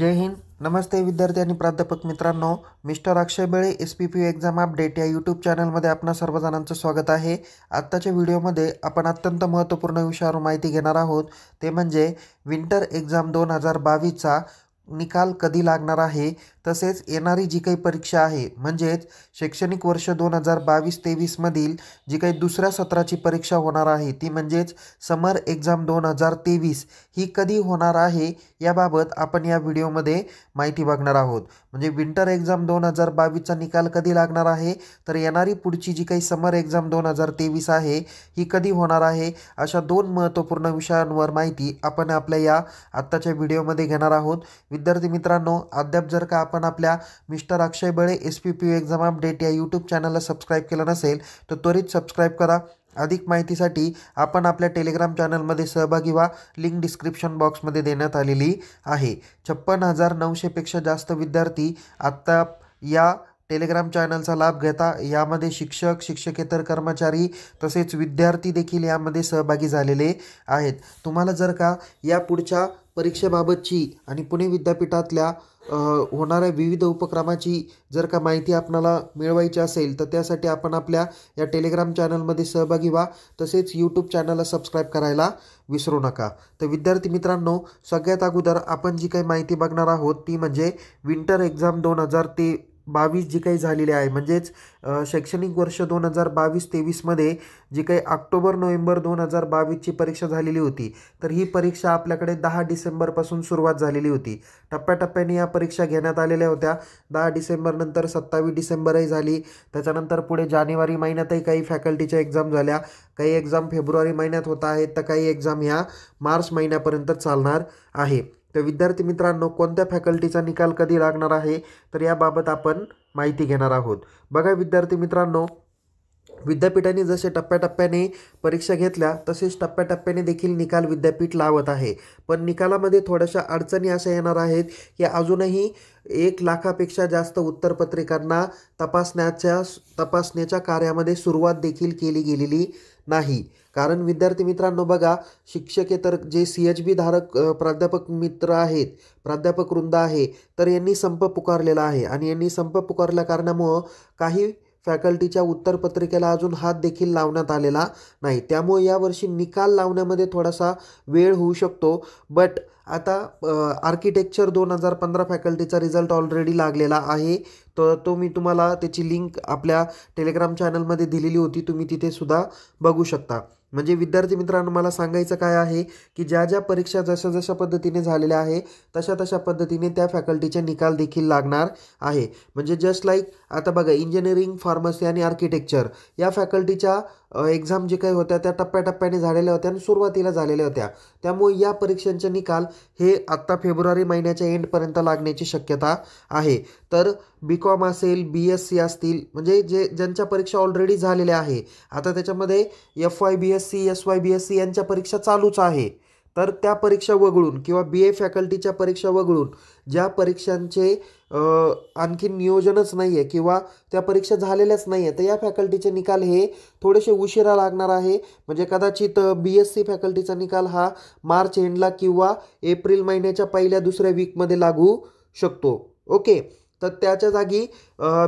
जय हिंद नमस्ते विद्यार्थी आणि प्राध्यापक मित्रांनो mister Akshay Bele S P P exam update या यूट्यूब चॅनलमध्ये आपणा सर्वजणांचं स्वागत आहे आत्ताच्या व्हिडिओमध्ये आपण अत्यंत महत्त्वपूर्ण विषयावर माहिती घेणार आहोत ते म्हणजे विंटर एक्झाम दोन हजार बावीसचा निकाल कधी लागणार आहे तसेच येणारी जी काही परीक्षा आहे म्हणजेच शैक्षणिक वर्ष दोन हजार बावीस तेवीसमधील जी काही दुसऱ्या सत्राची परीक्षा होणार आहे ती म्हणजेच समर एक्झाम दोन हजार तेवीस ही कधी होणार आहे याबाबत आपण या व्हिडिओमध्ये माहिती बघणार आहोत म्हणजे विंटर एक्झाम दोन हजार बावीसचा निकाल कधी लागणार आहे तर येणारी पुढची जी काही समर एक्झाम दोन हजार तेवीस आहे ही कधी होणार आहे अशा दोन महत्त्वपूर्ण विषयांवर माहिती आपण आपल्या या आत्ताच्या व्हिडिओमध्ये घेणार आहोत विद्यार्थी मित्रांनो अद्याप जर का आपण आपल्या mister Akshay Bale S P P exam update या यूट्यूब चॅनलला सबस्क्राईब केलं नसेल तर त्वरित सबस्क्राईब करा अधिक माहितीसाठी आपण आपल्या टेलिग्राम चॅनलमध्ये सहभागी व्हा लिंक डिस्क्रिप्शन बॉक्समध्ये देण्यात आलेली आहे छप्पन हजार नऊशेपेक्षा जास्त विद्यार्थी आत्ता या टेलिग्राम चॅनलचा लाभ घेता यामध्ये शिक्षक शिक्षकेतर कर्मचारी तसेच विद्यार्थी देखील यामध्ये सहभागी झालेले आहेत तुम्हाला जर का या पुढच्या परीक्षेबाबतची आणि पुणे विद्यापीठातल्या होणाऱ्या विविध उपक्रमाची जर का माहिती आपणाला मिळवायची असेल तर त्यासाठी आपण आपल्या या टेलिग्राम चॅनलमध्ये सहभागी व्हा तसेच यूट्यूब चॅनलला सबस्क्राईब करायला विसरू नका तर विद्यार्थी मित्रांनो सगळ्यात अगोदर आपण जी काही माहिती बघणार आहोत ती म्हणजे विंटर एक्झाम दोन हजार ते बावीस जी काही झालेली आहे म्हणजेच शैक्षणिक वर्ष दोन हजार बावीस तेवीसमध्ये जी काही ऑक्टोबर नोव्हेंबर दोन हजार बावीसची परीक्षा झालेली होती तर ही परीक्षा आपल्याकडे दहा डिसेंबरपासून सुरुवात झालेली होती टप्प्याटप्प्याने या परीक्षा घेण्यात आलेल्या होत्या दहा डिसेंबरनंतर सत्तावीस डिसेंबरही झाली त्याच्यानंतर पुढे जानेवारी महिन्यातही काही फॅकल्टीच्या एक्झाम झाल्या काही एक्झाम फेब्रुवारी महिन्यात होत आहेत तर काही एक्झाम ह्या मार्च महिन्यापर्यंत चालणार आहे तर विद्यार्थी मित्रांनो कोणत्या फॅकल्टीचा निकाल कधी लागणार आहे तर याबाबत आपण माहिती घेणार आहोत बघा विद्यार्थी मित्रांनो विद्यापीठाने जसे टप्प्याटप्प्याने परीक्षा घेतल्या तसेच टप्प्याटप्प्याने देखील निकाल विद्यापीठ लावत आहे पण निकालामध्ये थोड्याशा अडचणी अशा येणार आहेत की अजूनही एक लाखापेक्षा जास्त उत्तरपत्रिकांना तपासण्याच्या तपासण्याच्या कार्यामध्ये सुरुवात देखील केली गेलेली नाही कारण विद्यार्थी मित्रांनो बघा शिक्षकेतर जे सी एच बी धारक प्राध्यापक मित्र आहेत प्राध्यापक वृंद आहे तर यांनी संप पुकारलेला आहे आणि यांनी संप पुकारल्या कारणामुळं काही फॅकल्टीच्या उत्तरपत्रिकेला अजून हात देखील लावण्यात आलेला नाही त्यामुळे यावर्षी निकाल लावण्यामध्ये थोडासा वेळ होऊ शकतो बट आता आर्किटेक्चर दोन हजार पंधरा फॅकल्टीचा रिझल्ट ऑलरेडी लागलेला आहे तर तो मी तुम्हाला त्याची लिंक आपल्या टेलिग्राम चॅनलमध्ये दिलेली होती तुम्ही तिथेसुद्धा बघू शकता म्हणजे विद्यार्थी मित्रांनो मला सांगायचं काय आहे की ज्या ज्या परीक्षा जशा जशा पद्धतीने झालेल्या आहे तशा तशा पद्धतीने त्या फॅकल्टीचे निकाल देखील लागणार आहे म्हणजे जस्ट लाईक आता बघा इंजिनिअरिंग फार्मसी आणि आर्किटेक्चर या फॅकल्टीच्या एक्झाम जे काही होत्या त्या टप्प्याटप्प्याने झालेल्या होत्या आणि सुरुवातीला झालेल्या होत्या त्यामुळे या परीक्षांचे निकाल हे आत्ता फेब्रुवारी महिन्याच्या एंडपर्यंत लागण्याची शक्यता आहे तर बी कॉम असेल बी एस सी असतील म्हणजे जे ज्यांच्या परीक्षा ऑलरेडी झालेल्या आहे आता त्याच्यामध्ये F Y B S C S Y B S C यांच्या परीक्षा चालूच आहे तर त्या परीक्षा वगळून किंवा बी ए फॅकल्टीच्या परीक्षा वगळून ज्या परीक्षांचे आणखी नियोजनच नाही आहे किंवा त्या परीक्षा झालेल्याच नाही आहे तर या फॅकल्टीचे निकाल हे थोडेसे उशिरा लागणार आहे म्हणजे कदाचित बी एस सी फॅकल्टीचा निकाल हा मार्च एंडला किंवा एप्रिल महिन्याच्या पहिल्या दुसऱ्या वीकमध्ये लागू शकतो ओके तर त्याच्या जागी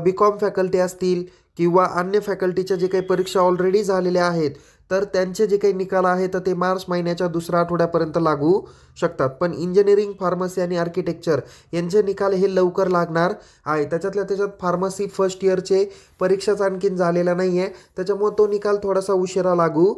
बी कॉम फॅकल्टी असतील किंवा अन्य फॅकल्टीच्या जे काही परीक्षा ऑलरेडी झालेल्या आहेत तर त्यांचे जे काही निकाल आहेत तर ते मार्च महिन्याच्या दुसऱ्या आठवड्यापर्यंत लागू शकतात पण इंजिनिअरिंग फार्मसी आणि आर्किटेक्चर यांचे निकाल हे लवकर लागणार आहे त्याच्यातल्या त्याच्यात फार्मसी फर्स्ट इयरचे परीक्षाच आणखीन झालेला नाही आहे त्याच्यामुळे तो निकाल थोडासा उशिरा लागू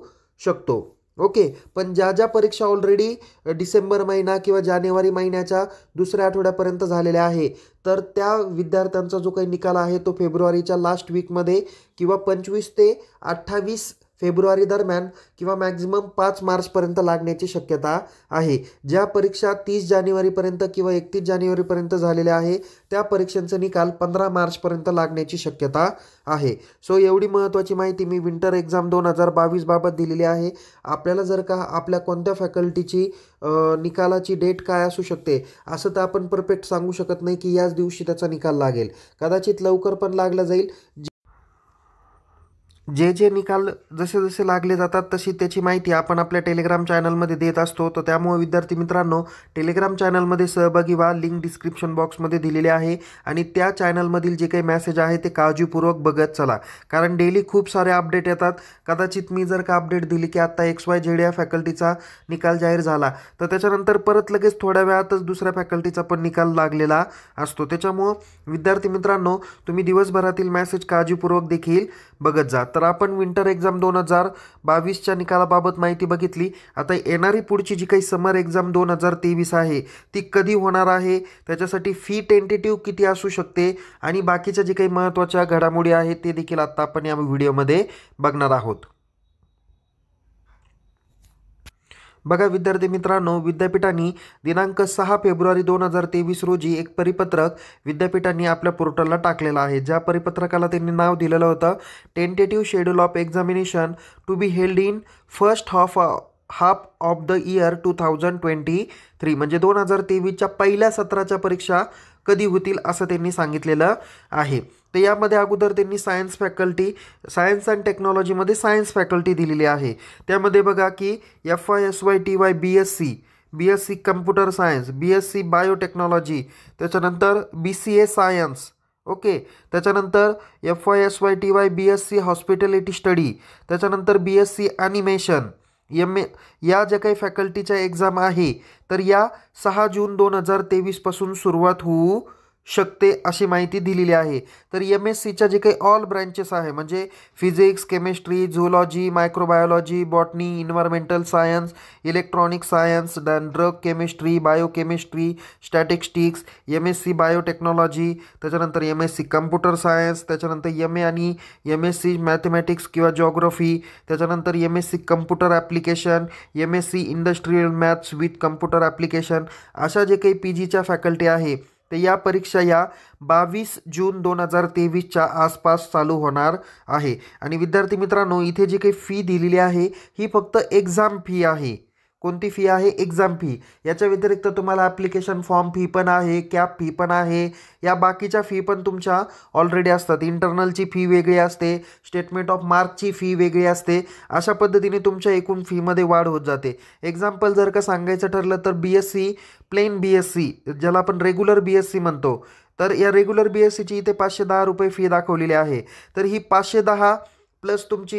शकतो ओके पण ज्या ज्या परीक्षा ऑलरेडी डिसेंबर महिना किंवा जानेवारी महिन्याच्या दुसऱ्या आठवड्यापर्यंत झालेल्या आहे तर त्या विद्यार्थ्यांचा जो काही निकाल आहे तो फेब्रुवारीच्या लास्ट वीकमध्ये किंवा पंचवीस ते अठ्ठावीस फेब्रुवारी दरम्यान किंवा मॅक्झिमम पाच मार्चपर्यंत लागण्याची शक्यता आहे ज्या परीक्षा तीस जानेवारीपर्यंत किंवा एकतीस जानेवारीपर्यंत झालेल्या आहे त्या परीक्षांचा निकाल पंधरा मार्चपर्यंत लागण्याची शक्यता आहे सो एवढी महत्त्वाची माहिती मी विंटर एक्झाम दोन हजार बावीसबाबत दिलेली आहे आपल्याला जर का आपल्या कोणत्या फॅकल्टीची निकालाची डेट काय असू शकते असं तर आपण परफेक्ट सांगू शकत नाही की याच दिवशी त्याचा निकाल लागेल कदाचित लवकर पण लागला जाईल जे जे निकाल जसे जसे लागले जातात तशी त्याची माहिती आपण आपल्या टेलिग्राम चॅनलमध्ये देत असतो तर त्यामुळे विद्यार्थी मित्रांनो टेलिग्राम चॅनलमध्ये सहभागी व्हा लिंक डिस्क्रिप्शन बॉक्समध्ये दिलेली आहे आणि त्या चॅनलमधील जे काही मेसेज आहे ते काळजीपूर्वक बघत चला कारण डेली खूप सारे अपडेट येतात कदाचित मी जर का अपडेट दिली की आत्ता एक्स वाय झेड या फॅकल्टीचा निकाल जाहीर झाला तर त्याच्यानंतर परत लगेच थोड्या वेळातच दुसऱ्या फॅकल्टीचा पण निकाल लागलेला असतो त्याच्यामुळं विद्यार्थी मित्रांनो तुम्ही दिवसभरातील मॅसेज काळजीपूर्वक देखील बघत जा तर आपण विंटर एक्झाम दोन हजार बावीसच्या निकालाबाबत माहिती बघितली आता येणारी पुढची जी काही समर एक्झाम दोन हजार तेवीस आहे ती कधी होणार आहे त्याच्यासाठी फी टेंटेटिव्ह किती असू शकते आणि बाकीच्या जे काही महत्त्वाच्या घडामोडी आहेत ते देखील आत्ता आपण या व्हिडिओमध्ये बघणार आहोत बघा विद्यार्थी मित्रांनो विद्यापीठांनी दिनांक सहा फेब्रुवारी दोन हजार तेवीस रोजी एक परिपत्रक विद्यापीठांनी आपल्या पोर्टलला टाकलेलं आहे ज्या परिपत्रकाला त्यांनी नाव दिलेलं होतं tentative schedule of examination to be held in first half half of the year two thousand twenty three म्हणजे दोन हजार तेवीसच्या पहिल्या सत्राच्या परीक्षा कधी होतील असं त्यांनी सांगितलेलं आहे तर यामध्ये अगोदर त्यांनी सायन्स फॅकल्टी सायन्स अँड टेक्नॉलॉजीमध्ये सायन्स फॅकल्टी दिलेली आहे त्यामध्ये बघा की F Y S Y T Y B S C B S C computer science B S C biotechnology त्याच्यानंतर B C A science okay त्याच्यानंतर F Y S Y T Y B S C hospitality study त्याच्यानंतर B S C animation M A या ज्या काही फॅकल्टीच्या exam आहे तर या सहा जून दोन हजार तेवीसपासून सुरुवात होऊ शकते अशी माहिती दिलेली आहे तर एम एस सीच्या जे काही ऑल ब्रँचेस आहे म्हणजे physics chemistry zoology microbiology botany environmental science electronic science then drug chemistry biochemistry statistics M S C biotechnology त्याच्यानंतर M S C computer science त्याच्यानंतर एम ए आणि एम एस सी मॅथमॅटिक्स किंवा geography त्याच्यानंतर M S C computer application M S C industrial maths with computer application अशा जे काही P जीच्या faculty आहे तर या परीक्षा या बावीस जून दोन हजार तेवीसच्या आसपास चालू होणार आहे आणि विद्यार्थी मित्रांनो इथे जी काही फी दिलेली आहे ही फक्त एक्झाम फी आहे कोणती फी आहे एक्झाम फी याच्या व्यतिरिक्त तुम्हाला ॲप्लिकेशन फॉर्म फी पण आहे कॅब फी पण आहे या बाकीच्या फी पण तुमच्या ऑलरेडी असतात इंटरनलची फी वेगळी असते स्टेटमेंट ऑफ मार्कची फी वेगळी असते अशा पद्धतीने तुमच्या एकूण फीमध्ये वाढ होत जाते एक्झाम्पल जर का सांगायचं ठरलं तर B S C plain B S C ज्याला आपण रेग्युलर बी एस सी म्हणतो तर या रेग्युलर बी एस सीची इथे पाचशे दहा रुपये फी दाखवलेली आहे तर ही पाचशे दहा प्लस तुमची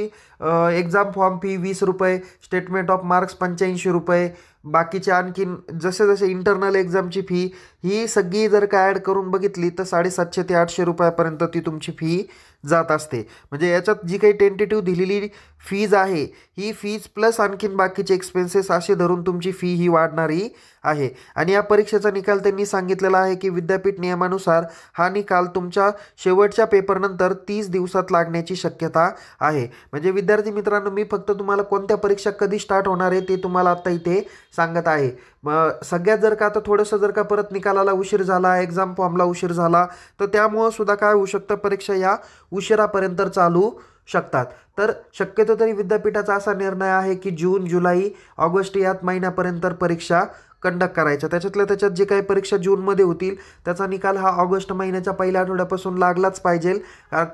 एक्झाम फॉर्म फी वीस रुपये स्टेटमेंट ऑफ मार्क्स पंच्याऐंशी रुपये बाकीचे आणखीन जसे जसे इंटरनल एक्झामची फी ही सगळी जर का ॲड करून बघितली तर साडेसातशे ते आठशे रुपयापर्यंत ती तुमची फी जात असते म्हणजे याच्यात जी काही टेंटेटिव्ह दिलेली फीज आहे ही फीज प्लस आणखीन बाकीचे एक्सपेन्सेस असे धरून तुमची फी ही वाढणारी आहे आणि या परीक्षेचा निकाल त्यांनी सांगितलेला आहे की विद्यापीठ नियमानुसार हा निकाल तुमच्या शेवटच्या पेपरनंतर तीस दिवसात लागण्याची शक्यता आहे म्हणजे विद्यार्थी मित्रांनो मी फक्त तुम्हाला कोणत्या परीक्षा कधी स्टार्ट होणार आहे ते तुम्हाला आत्ता इथे सांगत आहे मग सगळ्यात जर का आता थोडंसं जर का परत निकालाला उशीर झाला एक्झाम फॉर्मला उशीर झाला तर त्यामुळं सुद्धा काय होऊ शकतं परीक्षा या उशिरापर्यंत चालू शकतात तर शक्यतो तरी विद्यापीठाचा असा निर्णय आहे की जून जुलै ऑगस्ट यात महिन्यापर्यंत परीक्षा कंडक्ट करायचा त्याच्यातल्या त्याच्यात जे काही परीक्षा जूनमध्ये होतील त्याचा निकाल हा ऑगस्ट महिन्याच्या पहिल्या आठवड्यापासून लागलाच पाहिजे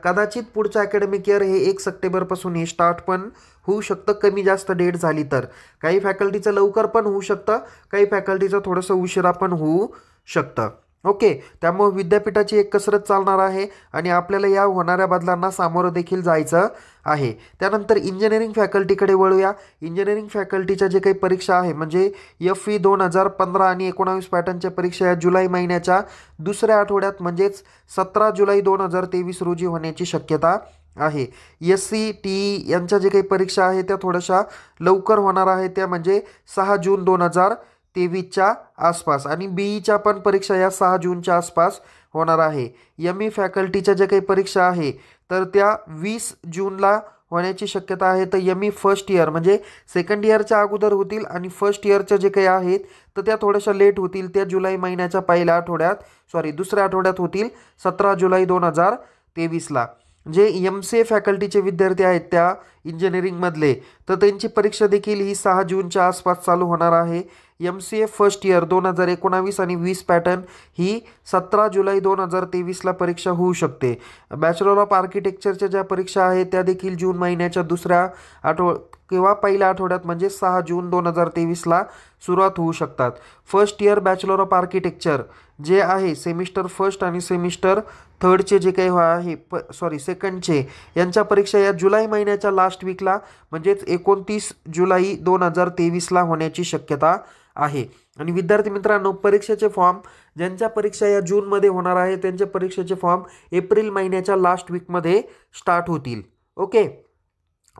कदाचित पुढचं अकॅडमिक इयर हे एक सप्टेंबरपासून हे स्टार्ट पण होऊ शकतं कमी जास्त डेट झाली तर काही फॅकल्टीचं लवकर पण होऊ शकतं काही फॅकल्टीचं थोडंसं उशिरा पण होऊ शकतं ओके त्यामुळे विद्यापीठाची एक कसरत चालणार आहे आणि आपल्याला या होणाऱ्या बदलांना सामोरं देखील जायचं आहे त्यानंतर इंजिनिअरिंग फॅकल्टीकडे वळूया इंजिनिअरिंग फॅकल्टीच्या जे काही परीक्षा आहे म्हणजे एफ ई e दोन हजार पंधरा आणि एकोणावीस पॅटर्नच्या परीक्षा या जुलै महिन्याच्या दुसऱ्या आठवड्यात म्हणजेच सतरा जुलै दोन हजार तेवीस रोजी होण्याची शक्यता आहे एस सी टी यांच्या जे काही परीक्षा आहे त्या थोड्याशा लवकर होणार आहे त्या म्हणजे सहा जून दोन हजार तेवीसच्या आसपास आणि बीईच्या e पण परीक्षा या सहा जूनच्या आसपास होणार आहे एम ई फॅकल्टीच्या ज्या काही परीक्षा आहे तर त्या वीस जूनला होण्याची शक्यता आहे तर एम ई फर्स्ट इयर म्हणजे सेकंड इयरच्या अगोदर होतील आणि फर्स्ट इयरच्या जे काही आहेत तर त्या थोड्याशा लेट होतील त्या जुलै महिन्याच्या पहिल्या आठवड्यात सॉरी दुसऱ्या आठवड्यात होतील सतरा जुलै दोन हजार तेवीसला जे एम सी ए फॅकल्टीचे विद्यार्थी आहेत त्या इंजिनिअरिंगमधले तर त्यांची परीक्षा देखील ही सहा जूनच्या आसपास चालू होणार आहे M C A first year दोन हजार एकोणावीस आणि वीस पॅटर्न ही सतरा जुलै दोन हजार तेवीसला परीक्षा होऊ शकते बॅचलर ऑफ आर्किटेक्चरच्या ज्या परीक्षा आहेत त्या देखील जून महिन्याच्या दुसऱ्या आठव किंवा पहिल्या आठवड्यात म्हणजे सहा जून दोन हजार तेवीसला सुरुवात होऊ शकतात first year bachelor of architecture जे आहे सेमिस्टर फर्स्ट आणि सेमिस्टर थर्डचे जे काही आहे प सॉरी सेकंडचे यांच्या परीक्षा या जुलै महिन्याच्या लास्ट वीकला म्हणजेच एकोणतीस जुलै दोन हजार तेवीसला होण्याची शक्यता आहे आणि विद्यार्थी मित्रांनो परीक्षेचे फॉर्म ज्यांच्या परीक्षा या जूनमध्ये होणार आहे त्यांच्या परीक्षेचे फॉर्म एप्रिल महिन्याच्या लास्ट वीकमध्ये स्टार्ट होतील ओके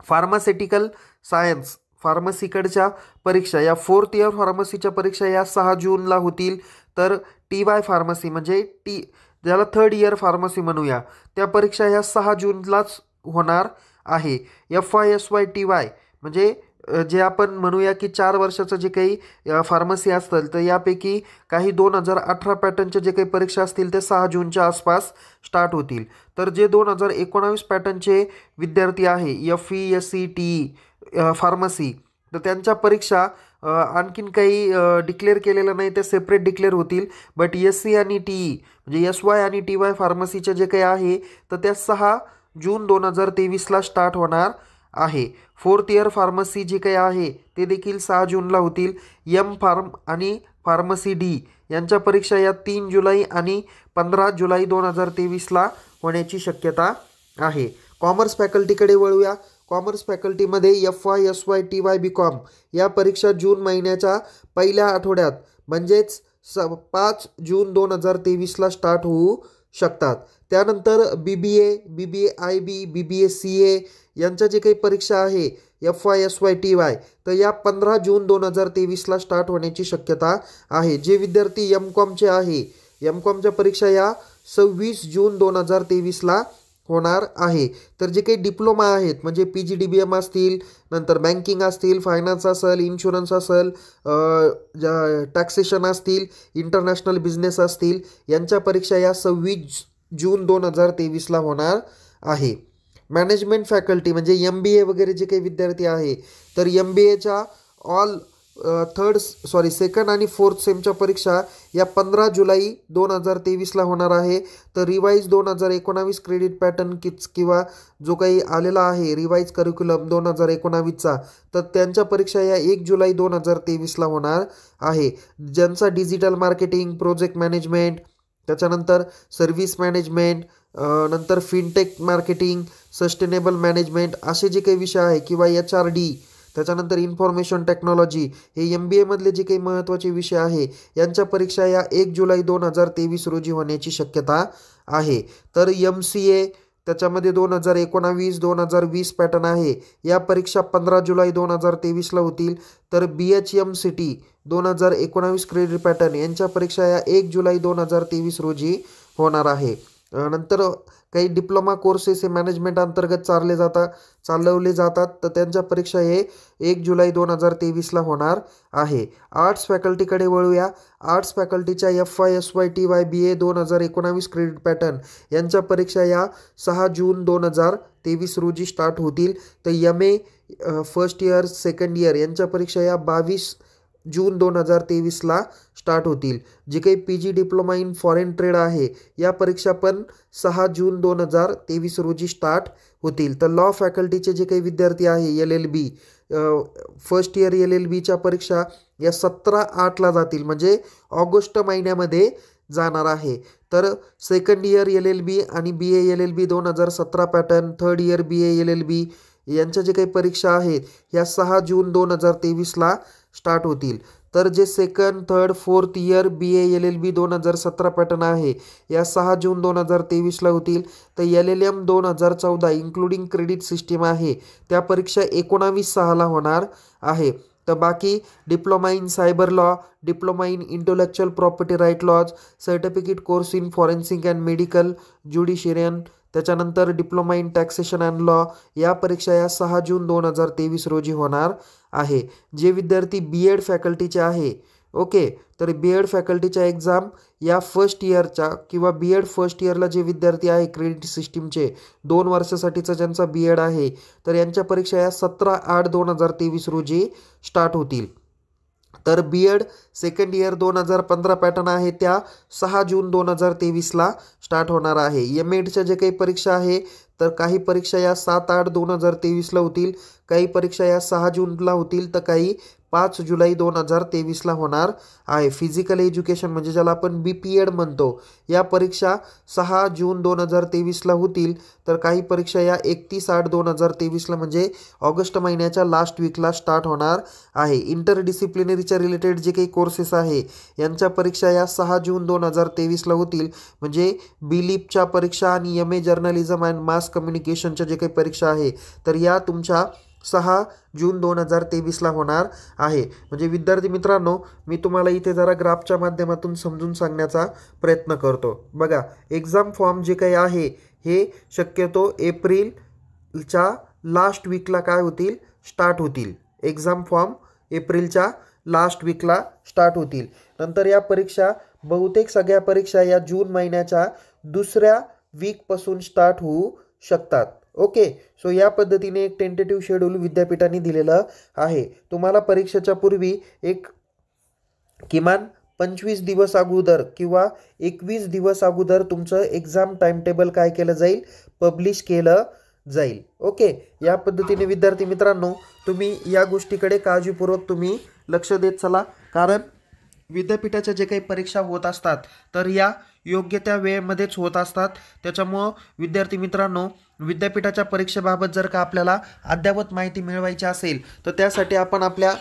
फार्मास्युटिकल सायन्स फार्मसीकडच्या परीक्षा या फोर्थ इयर फार्मसीच्या परीक्षा या सहा जूनला होतील तर टी वाय फार्मसी म्हणजे टी ज्याला थर्ड इयर फार्मसी म्हणूया त्या परीक्षा ह्या सहा जूनलाच होणार आहे F Y S Y T Y म्हणजे जे आपण म्हणूया की चार वर्षाचं जे काही फार्मसी असतील तर यापैकी काही दोन हजार अठरा पॅटर्नच्या जे काही परीक्षा असतील ते सहा जूनच्या आसपास स्टार्ट होतील तर जे दोन हजार एकोणावीस पॅटर्नचे विद्यार्थी आहे F E S C T E pharmacy तर त्यांच्या परीक्षा आणखीन काही डिक्लेअर केलेलं नाही ते सेपरेट डिक्लेअर होतील बट एस सी आणि टी ई म्हणजे एस वाय आणि टी वाय फार्मसीचे जे काही आहे तर त्या सहा जून दोन हजार तेवीसला स्टार्ट होणार आहे फोर्थ इयर फार्मसी जी काही आहे ते देखील सहा जूनला होतील यम फार्म आणि फार्मसी डी यांच्या परीक्षा या तीन जुलै आणि पंधरा जुलै दोन हजार तेवीसला होण्याची शक्यता आहे कॉमर्स फॅकल्टीकडे वळूया कॉमर्स फॅकल्टीमध्ये F Y S Y T Y B com या परीक्षा जून महिन्याच्या पहिल्या आठवड्यात म्हणजेच स पाच जून दोन हजार तेवीसला स्टार्ट होऊ शकतात त्यानंतर बी बी A B B A I B B B A C ए यांच्या जे काही परीक्षा आहे F Y S Y T Y तर या पंधरा जून दोन हजार तेवीसला स्टार्ट होण्याची शक्यता आहे जे विद्यार्थी एम कॉमचे आहे एम कॉमच्या परीक्षा या सव्वीस जून दोन हजार तेवीसला होणार आहे तर जे काही डिप्लोमा आहेत म्हणजे P G D B M असतील नंतर बँकिंग असतील फायनान्स असेल इन्शुरन्स असेल टॅक्सेशन असतील इंटरनॅशनल बिझनेस असतील यांच्या परीक्षा या सव्वीस जून दोन हजार तेवीसला होणार आहे मॅनेजमेंट फॅकल्टी म्हणजे एम बी ए वगैरे जे काही विद्यार्थी आहे तर एम बी एच्या ऑल थर्ड सॉरी सेकंड आणि फोर्थ सेमच्या परीक्षा या पंधरा जुलै दोन हजार तेवीसला होणार आहे तर रिवाईज दोन हजार एकोणावीस क्रेडिट पॅटर्न किट्स किंवा जो काही आलेला आहे रिवाईज करिक्युलम दोन हजार एकोणावीसचा तर त्यांच्या परीक्षा या एक जुलै दोन हजार तेवीसला होणार आहे ज्यांचा डिजिटल मार्केटिंग प्रोजेक्ट मॅनेजमेंट त्याच्यानंतर सर्व्हिस मॅनेजमेंट नंतर फिनटेक मार्केटिंग सस्टेनेबल मॅनेजमेंट असे जे काही विषय आहे किंवा एच आर डी त्याच्यानंतर इन्फॉर्मेशन टेक्नॉलॉजी हे एम बी एमधले जे काही महत्त्वाचे विषय आहे यांच्या परीक्षा या एक जुलै दोन हजार तेवीस रोजी होण्याची शक्यता आहे तर एम सी ए त्याच्यामध्ये दोन हजार एकोणावीस दोन हजार वीस पॅटर्न आहे या परीक्षा पंधरा जुलै दोन हजार तेवीसला होतील तर बी एच एम सिटी दोन हजार एकोणावीस क्रेडिट पॅटर्न यांच्या परीक्षा या एक जुलै दोन हजार तेवीस रोजी होणार आहे नंतर काही डिप्लोमा कोर्सेस हे मॅनेजमेंट अंतर्गत चालले जातात चालवले जातात तर त्यांच्या परीक्षा हे एक जुलै दोन हजार तेवीसला होणार आहे आर्ट्स फॅकल्टीकडे वळूया आर्ट्स फॅकल्टीच्या F Y S Y T Y B A दोन हजार एकोणावीस क्रेडिट पॅटर्न यांच्या परीक्षा या सहा जून दोन हजार तेवीस रोजी स्टार्ट होतील तर M A first year second year यांच्या परीक्षा या बावीस जून दोन हजार तेवीसला स्टार्ट होतील जी काही P G diploma in foreign trade आहे या परीक्षा पण सहा जून दोन हजार तेवीस रोजी स्टार्ट होतील तर लॉ फॅकल्टीचे जे काही विद्यार्थी आहे L L B first year L L बीच्या परीक्षा या सतरा आठला जातील म्हणजे ऑगस्ट महिन्यामध्ये जाणार आहे तर second year L L B आणि B A L L B दोन हजार सतरा pattern third year B A L L B यांच्या जे काही परीक्षा आहेत ह्या सहा जून दोन हजार तेवीसला स्टार्ट होतील तर जे second third fourth year B A L L B दोन हजार सतरा पॅटर्न आहे या सहा जून दोन हजार तेवीसला होतील तर एल एल एम दोन हजार चौदा इन्क्लुडिंग क्रेडिट सिस्टीम आहे त्या परीक्षा एकोणावीस सहाला होणार आहे तर बाकी diploma in cyber law diploma in intellectual property right laws certificate course in forensic and medical judicial त्याच्यानंतर diploma in taxation and law या परीक्षा या सहा जून दोन हजार तेवीस रोजी होणार आहे जे विद्यार्थी बी एड फॅकल्टीचे आहे ओके तर बी एड फॅकल्टीच्या एक्झाम या फर्स्ट इयरच्या किंवा बी एड फर्स्ट इयरला जे विद्यार्थी आहे क्रेडिट सिस्टीमचे दोन वर्षासाठीचा ज्यांचा बी एड आहे तर यांच्या परीक्षा या सतरा आठ दोन हजार तेवीस रोजी स्टार्ट होतील तर बी एड सेकंड इयर दोन हजार पंधरा पॅटर्न आहे त्या सहा जून दोन हजार तेवीसला स्टार्ट होणार आहे एम एडच्या जे काही परीक्षा आहे तर काही परीक्षा या सात आठ दोन हजार तेवीसला होतील काही परीक्षा या सहा जूनला होतील तर काही पाच जुलै दोन हजार तेवीसला होणार आहे फिजिकल एज्युकेशन म्हणजे ज्याला आपण बी पी एड म्हणतो या परीक्षा सहा जून दोन हजार तेवीसला होतील तर काही परीक्षा या एकतीस आठ दोन हजार तेवीसला म्हणजे ऑगस्ट महिन्याच्या लास्ट वीकला स्टार्ट होणार आहे इंटर डिसिप्लिनरीच्या रिलेटेड जे काही कोर्सेस आहे यांच्या परीक्षा या सहा जून दोन हजार तेवीसला होतील म्हणजे बिलीपच्या e परीक्षा आणि M A journalism and mass कम्युनिकेशनच्या जे काही परीक्षा आहे तर या तुमच्या सहा जून दोन हजार तेवीसला होणार आहे म्हणजे विद्यार्थी मित्रांनो मी तुम्हाला इथे जरा ग्राफच्या माध्यमातून समजून सांगण्याचा प्रयत्न करतो बघा एक्झाम फॉर्म जे काही आहे हे शक्यतो एप्रिलच्या लास्ट वीकला काय होतील स्टार्ट होतील एक्झाम फॉर्म एप्रिलच्या लास्ट वीकला स्टार्ट होतील नंतर या परीक्षा बहुतेक सगळ्या परीक्षा या जून महिन्याच्या दुसऱ्या वीकपासून स्टार्ट होऊ शकतात ओके सो या पद्धतीने एक टेंटेटिव्ह शेड्यूल विद्यापीठाने दिलेलं आहे तुम्हाला परीक्षेच्या पूर्वी एक किमान पंचवीस दिवस अगोदर किंवा एकवीस दिवस अगोदर तुमचं एक्झाम टाईमटेबल काय केलं जाईल पब्लिश केलं जाईल ओके या पद्धतीने विद्यार्थी मित्रांनो तुम्ही या गोष्टीकडे काळजीपूर्वक तुम्ही लक्ष देत चला कारण विद्यापीठाच्या जे काही परीक्षा होत असतात तर या योग्य त्या वेळेमध्येच होत असतात त्याच्यामुळं विद्यार्थी मित्रांनो विद्यापीठाच्या परीक्षेबाबत जर का आपल्याला अद्यावत माहिती मिळवायची असेल तर त्यासाठी आपण आपल्या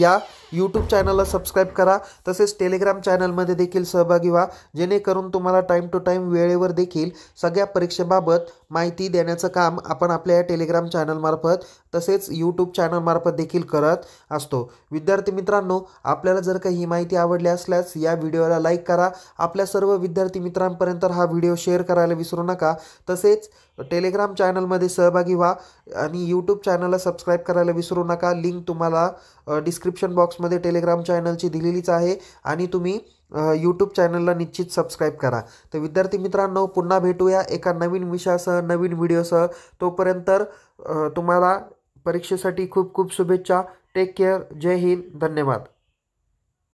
या यूट्यूब चॅनलला सबस्क्राईब करा तसेच टेलिग्राम चॅनलमध्ये देखील सहभागी व्हा जेणेकरून तुम्हाला टाईम टू टाईम वेळेवर देखील सगळ्या परीक्षेबाबत माहिती देण्याचं काम आपण आपल्या या टेलिग्राम चॅनलमार्फत तसेच यूट्यूब चॅनलमार्फत देखील करत असतो विद्यार्थी मित्रांनो आपल्याला जर का ही माहिती आवडली असल्यास या व्हिडिओला लाईक करा आपल्या सर्व विद्यार्थी मित्रांपर्यंत हा व्हिडिओ शेअर करायला विसरू नका तसेच टेलिग्राम चॅनलमध्ये सहभागी व्हा आणि यूट्यूब चॅनलला सबस्क्राईब करायला विसरू नका लिंक तुम्हाला डिस्क्रिप्शन बॉक्समध्ये टेलिग्राम चॅनलची दिलेलीच आहे आणि तुम्ही यूट्यूब चॅनलला निश्चित सबस्क्राईब करा तर विद्यार्थी मित्रांनो पुन्हा भेटूया एका नवीन विषयासह नवीन व्हिडिओसह तोपर्यंत तुम्हाला परीक्षेसाठी खूप खूप शुभेच्छा टेक केअर जय हिंद धन्यवाद